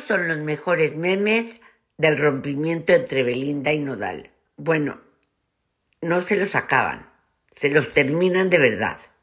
son los mejores memes del rompimiento entre Belinda y Nodal. Bueno, no se los acaban, se los terminan de verdad.